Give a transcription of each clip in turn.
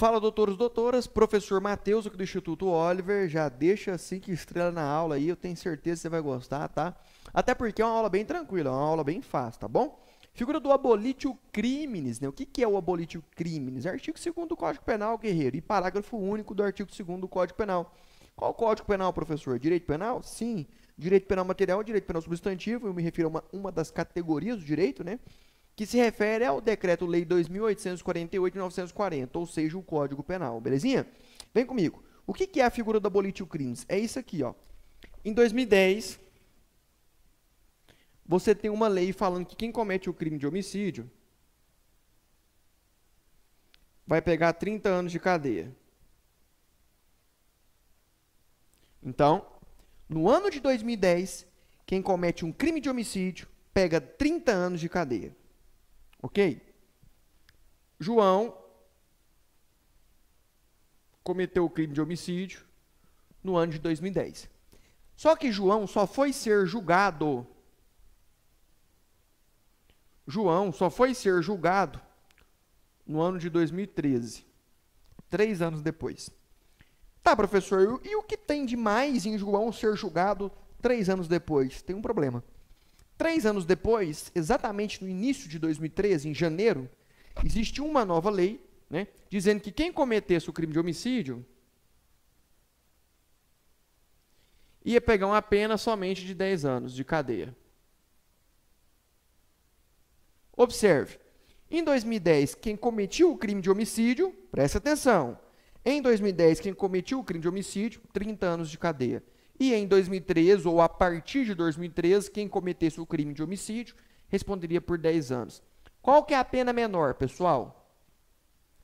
Fala, doutores, doutoras. Professor Matheus, aqui do Instituto Oliver. Já deixa que estrelas na aula aí, eu tenho certeza que você vai gostar, tá? Até porque é uma aula bem tranquila, é uma aula bem fácil, tá bom? Figura do abolitio criminis, né? O que, que é o abolitio criminis? Artigo 2 do Código Penal, guerreiro, e parágrafo único do artigo 2 do Código Penal. Qual Código Penal, professor? Direito Penal? Sim. Direito Penal Material, Direito Penal Substantivo, eu me refiro a uma, uma das categorias do direito, né? que se refere ao Decreto-Lei 2848-940, ou seja, o Código Penal, belezinha? Vem comigo. O que, é a figura do abolitiu crimes? É isso aqui, ó. Em 2010, você tem uma lei falando que quem comete o crime de homicídio vai pegar 30 anos de cadeia. Então, no ano de 2010, quem comete um crime de homicídio pega 30 anos de cadeia. Ok? João cometeu o crime de homicídio no ano de 2010. Só que João só foi ser julgado. João só foi ser julgado no ano de 2013, três anos depois. Tá, professor, e o que tem de mais em João ser julgado três anos depois? Tem um problema. Três anos depois, exatamente no início de 2013, em janeiro, existe uma nova lei né, dizendo que quem cometesse o crime de homicídio ia pegar uma pena somente de 10 anos de cadeia. Observe, em 2010, quem cometiu o crime de homicídio, preste atenção, em 2010, quem cometiu o crime de homicídio, 30 anos de cadeia. E em 2013, ou a partir de 2013, quem cometesse o crime de homicídio responderia por 10 anos. Qual que é a pena menor, pessoal?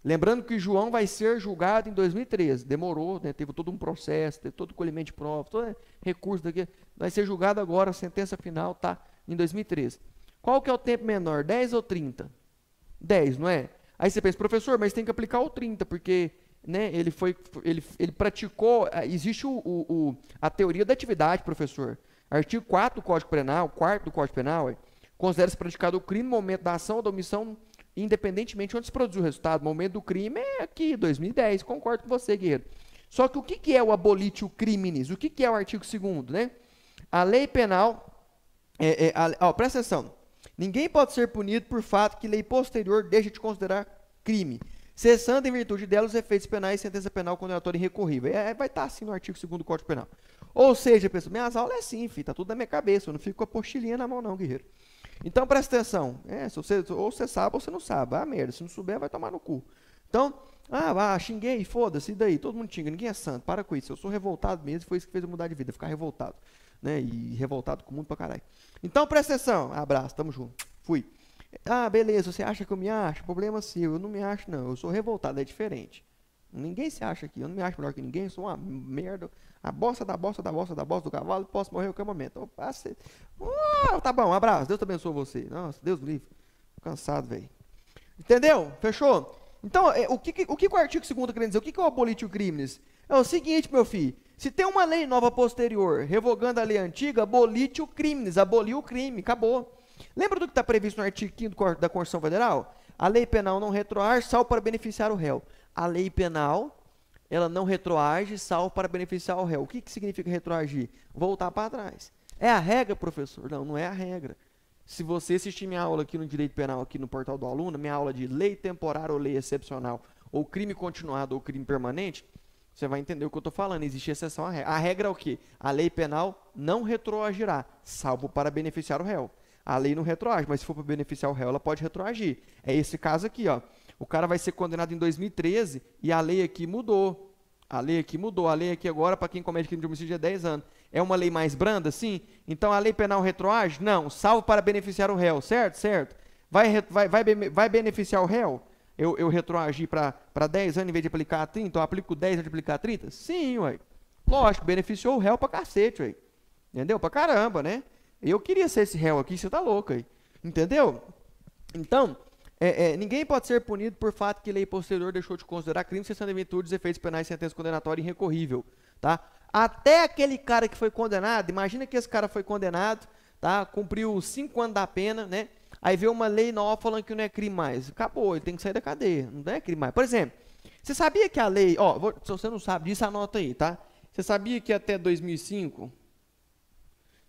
Lembrando que João vai ser julgado em 2013. Demorou, né? teve todo um processo, teve todo o colhimento de prova, todo né? recurso daqui. Vai ser julgado agora, a sentença final está em 2013. Qual que é o tempo menor, 10 ou 30? 10, não é? Aí você pensa, professor, mas tem que aplicar o 30, porque né, ele, foi, ele, ele praticou, eh, existe o, o, o, a teoria da atividade, professor. Artigo 4 do Código Penal, 4 do Código Penal, é, considera-se praticado o crime no momento da ação ou da omissão, independentemente de onde se produz o resultado. O momento do crime é aqui, 2010, concordo com você, guerreiro. Só que o que, é o abolitio criminis? O que, que é o artigo 2 né? A lei penal, é, é, a, ó, presta atenção, ninguém pode ser punido por fato que lei posterior deixa de considerar crime cessando em virtude dela os efeitos penais e sentença penal condenatória irrecorrível. É, vai estar tá assim no artigo 2 do Código Penal. Ou seja, pessoal, minhas aulas é assim, filho, tá tudo na minha cabeça, eu não fico com a postilhinha na mão não, guerreiro. Então presta atenção, é, se você, ou você sabe ou você não sabe, ah merda, se não souber vai tomar no cu. Então, ah, ah xinguei, foda-se, e daí? Todo mundo xinga, ninguém é santo, para com isso, eu sou revoltado mesmo, foi isso que fez eu mudar de vida, ficar revoltado, né, e revoltado com o mundo pra caralho. Então presta atenção, abraço, tamo junto, fui. Ah, beleza, você acha que eu me acho? Problema seu, eu não me acho, não. Eu sou revoltado, é diferente. Ninguém se acha aqui, eu não me acho melhor que ninguém, eu sou uma merda. A bosta da bosta da bosta da bosta do cavalo, posso morrer a qualquer momento. Uh, tá bom, um abraço, Deus abençoe você. Nossa, Deus livre. Tô cansado, velho. Entendeu? Fechou? Então, é, o, que, o que o artigo 2 quer dizer? O que, que é o abolitio crimes? É o seguinte, meu filho. Se tem uma lei nova posterior revogando a lei antiga, abolite o crimes, aboliu o crime, acabou. Lembra do que está previsto no artigo 5 da Constituição Federal? A lei penal não retroage, salvo para beneficiar o réu. A lei penal, ela não retroage, salvo para beneficiar o réu. O que, que significa retroagir? Voltar para trás. É a regra, professor? Não, não é a regra. Se você assistir minha aula aqui no Direito Penal, aqui no Portal do Aluno, minha aula de lei temporária ou lei excepcional, ou crime continuado ou crime permanente, você vai entender o que eu estou falando. Existe exceção à regra. A regra é o quê? A lei penal não retroagirá, salvo para beneficiar o réu a lei não retroage, mas se for para beneficiar o réu, ela pode retroagir. É esse caso aqui, ó. O cara vai ser condenado em 2013 e a lei aqui mudou. A lei aqui mudou. A lei aqui agora, para quem comete crime de homicídio, é 10 anos. É uma lei mais branda, sim? Então a lei penal retroage? Não, salvo para beneficiar o réu, certo? Certo. Vai, vai, vai, vai beneficiar o réu? Eu, eu retroagir para 10 anos em vez de aplicar 30? Então eu aplico 10 antes de aplicar 30? Sim, ué. Lógico, beneficiou o réu para cacete, ué. Entendeu? Para caramba, né? Eu queria ser esse réu aqui, você tá louco aí. Entendeu? Então, é, é, ninguém pode ser punido por fato que lei posterior deixou de considerar crime, cessão de virtudes, efeitos penais, sentença condenatória irrecorrível, tá? Até aquele cara que foi condenado, imagina que esse cara foi condenado, tá? Cumpriu cinco anos da pena, né? Aí veio uma lei nova falando que não é crime mais. Acabou, ele tem que sair da cadeia, não é crime mais. Por exemplo, você sabia que a lei, ó, se você não sabe disso, anota aí, tá? Você sabia que até 2005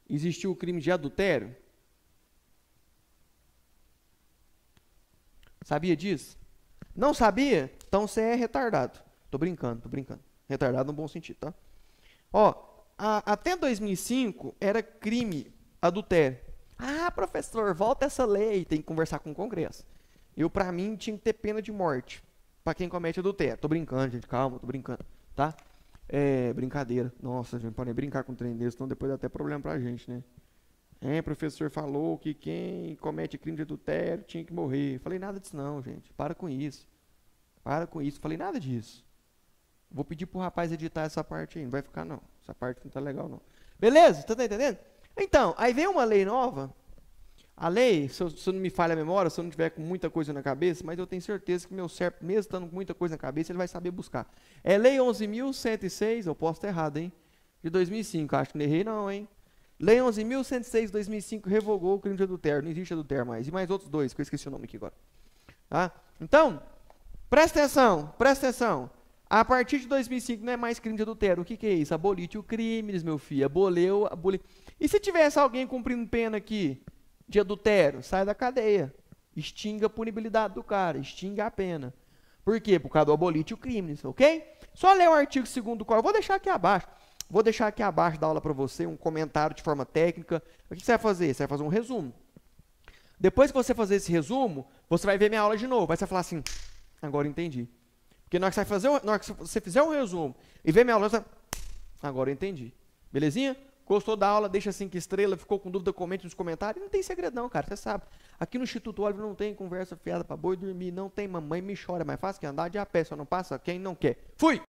existiu o crime de adultério? Sabia disso? Não sabia? Então você é retardado. Tô brincando, tô brincando. Retardado no bom sentido, tá? Ó, a, até 2005 era crime adultério. Ah, professor, volta essa lei, tem que conversar com o Congresso. Eu, para mim, tinha que ter pena de morte para quem comete adultério. Tô brincando, gente, calma, tô brincando, tá? É, brincadeira. Nossa, gente, podem brincar com um trem desse, então depois dá até problema pra gente, né? É, professor falou que quem comete crime de adultério tinha que morrer. Falei nada disso não, gente. Para com isso. Para com isso. Falei nada disso. Vou pedir pro rapaz editar essa parte aí. Não vai ficar não. Essa parte não tá legal não. Beleza? Tá entendendo? Então, aí vem uma lei nova a lei, se, eu, se eu não me falha a memória, se eu não tiver com muita coisa na cabeça, mas eu tenho certeza que meu cérebro, mesmo estando com muita coisa na cabeça, ele vai saber buscar. É Lei 11.106, eu posso estar errado, hein? De 2005, acho que não errei não, hein? Lei 11.106 de 2005 revogou o crime de adultério, não existe adultério mais. E mais outros dois, que eu esqueci o nome aqui agora. Tá? Então, presta atenção, presta atenção. A partir de 2005 não é mais crime de adultério. O que, que é isso? Abolite o crime, meu filho. Aboleu, aboliu. E se tivesse alguém cumprindo pena aqui? de adultério, sai da cadeia. Extinga a punibilidade do cara, extinga a pena. Por quê? Por causa do abolite o crime, ok? Só ler o artigo 2 do qual eu vou deixar aqui abaixo. Vou deixar aqui abaixo da aula para você um comentário de forma técnica. O que você vai fazer? Você vai fazer um resumo. Depois que você fazer esse resumo, você vai ver minha aula de novo. Vai você vai falar assim, agora entendi. Porque na hora que você, fazer, na hora que você fizer um resumo e ver minha aula, você... agora entendi. Belezinha? Gostou da aula? Deixa cinco estrelas. Ficou com dúvida? Comente nos comentários. Não tem segredo não, cara. Você sabe. Aqui no Instituto Oliver não tem conversa fiada para boi dormir. Não tem mamãe me chora. É mais fácil que andar de a pé. Só não passa quem não quer. Fui!